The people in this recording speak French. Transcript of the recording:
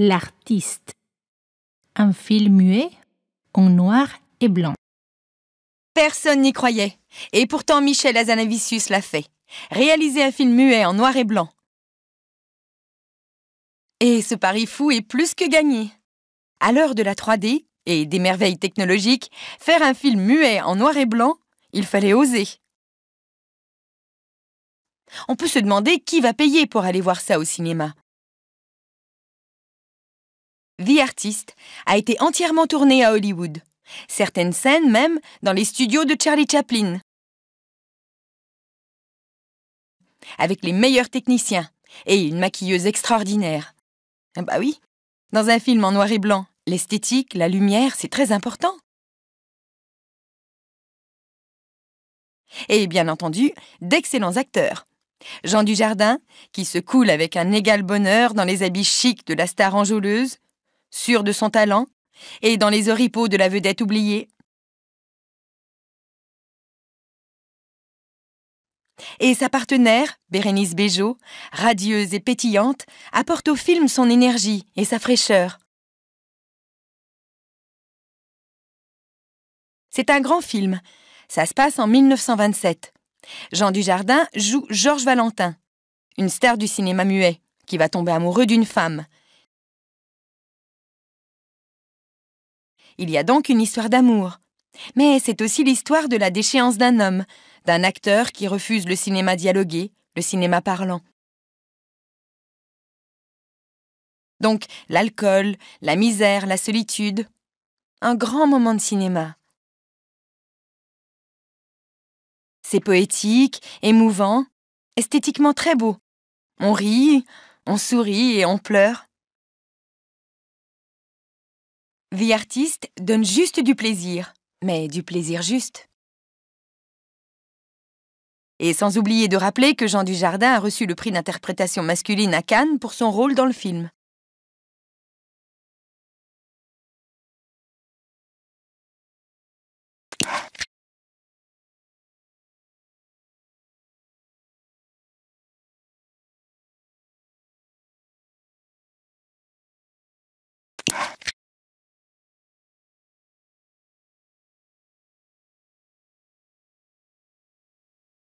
l'artiste. Un film muet, en noir et blanc. Personne n'y croyait. Et pourtant Michel Azanavicius l'a fait. Réaliser un film muet en noir et blanc. Et ce pari fou est plus que gagné. À l'heure de la 3D et des merveilles technologiques, faire un film muet en noir et blanc, il fallait oser. On peut se demander qui va payer pour aller voir ça au cinéma. The artiste a été entièrement tournée à Hollywood. Certaines scènes même dans les studios de Charlie Chaplin. Avec les meilleurs techniciens et une maquilleuse extraordinaire. Ah bah oui, dans un film en noir et blanc, l'esthétique, la lumière, c'est très important. Et bien entendu, d'excellents acteurs. Jean Dujardin, qui se coule avec un égal bonheur dans les habits chics de la star enjôleuse, sûr de son talent, et dans les oripeaux de la vedette oubliée. Et sa partenaire, Bérénice Béjot, radieuse et pétillante, apporte au film son énergie et sa fraîcheur. C'est un grand film. Ça se passe en 1927. Jean Dujardin joue Georges Valentin, une star du cinéma muet, qui va tomber amoureux d'une femme, Il y a donc une histoire d'amour. Mais c'est aussi l'histoire de la déchéance d'un homme, d'un acteur qui refuse le cinéma dialogué, le cinéma parlant. Donc l'alcool, la misère, la solitude. Un grand moment de cinéma. C'est poétique, émouvant, esthétiquement très beau. On rit, on sourit et on pleure. Vie artiste donne juste du plaisir, mais du plaisir juste. Et sans oublier de rappeler que Jean Dujardin a reçu le prix d'interprétation masculine à Cannes pour son rôle dans le film.